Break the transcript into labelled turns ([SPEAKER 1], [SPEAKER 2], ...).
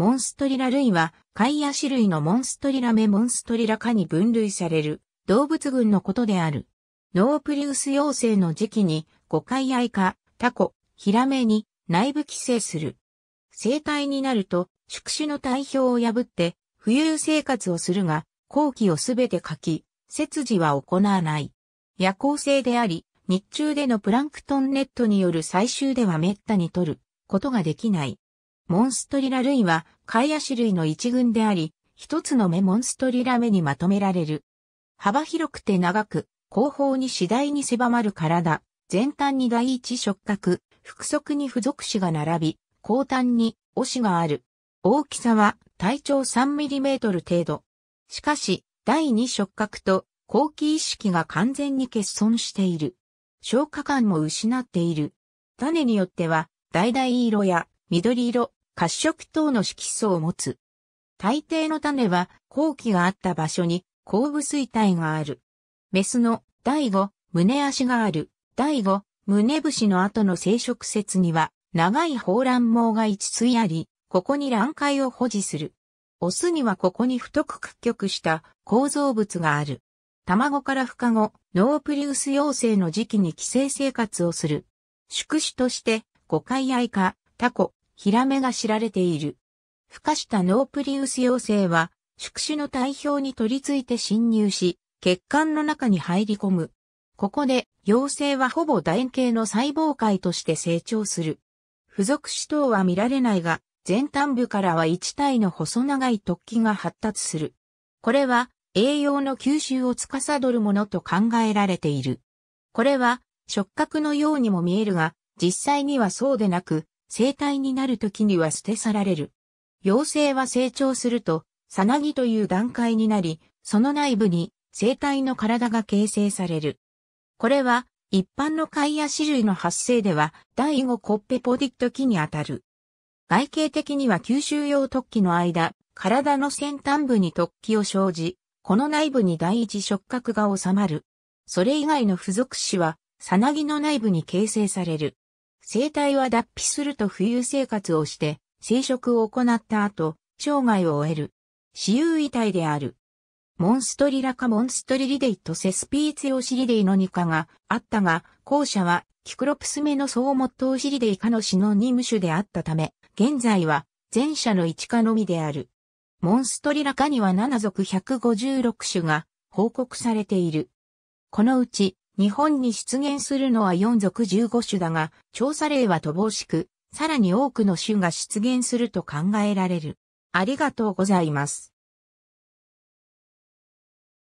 [SPEAKER 1] モンストリラ類は、海野種類のモンストリラメモンストリラ科に分類される動物群のことである。ノープリウス幼生の時期に、ゴカイアイ科、タコ、ヒラメに内部寄生する。生体になると、宿主の体表を破って、冬生活をするが、後期をすべて書き、切除は行わない。夜行性であり、日中でのプランクトンネットによる採集では滅多に取ることができない。モンストリラ類は、貝足類の一群であり、一つの目モンストリラ目にまとめられる。幅広くて長く、後方に次第に狭まる体、前端に第一触覚、腹側に付属子が並び、後端に押しがある。大きさは体長3トル程度。しかし、第二触覚と後期意識が完全に欠損している。消化感も失っている。種によっては、橙色や緑色、褐色等の色素を持つ。大抵の種は、後期があった場所に、後部水体がある。メスの第五、胸足がある。第五、胸節の後の生殖節には、長い放卵毛が一対あり、ここに卵塊を保持する。オスにはここに太く屈曲した構造物がある。卵から孵化後、ノープリウス陽性の時期に寄生生活をする。宿主として、ゴカイアイタコ、ヒラメが知られている。孵化したノープリウス幼生は、宿主の体表に取り付いて侵入し、血管の中に入り込む。ここで、幼生はほぼ楕円形の細胞界として成長する。付属子等は見られないが、前端部からは一体の細長い突起が発達する。これは、栄養の吸収を司るものと考えられている。これは、触覚のようにも見えるが、実際にはそうでなく、生体になる時には捨て去られる。幼生は成長すると、さなぎという段階になり、その内部に生体の体が形成される。これは、一般の貝や種類の発生では、第5コッペポディット期にあたる。外形的には吸収用突起の間、体の先端部に突起を生じ、この内部に第一触覚が収まる。それ以外の付属子は、さなぎの内部に形成される。生態は脱皮すると浮遊生活をして、生殖を行った後、生涯を終える。私有遺体である。モンストリラかモンストリリデイとセスピーツヨシリデイの2科があったが、後者はキクロプスメの総モットオシリデイ科のシノニム種であったため、現在は前者の1科のみである。モンストリラカには7族156種が報告されている。このうち日本に出現するのは4族15種だが、調査例は乏しく、さらに多くの種が出現すると考えられる。ありがとうございます。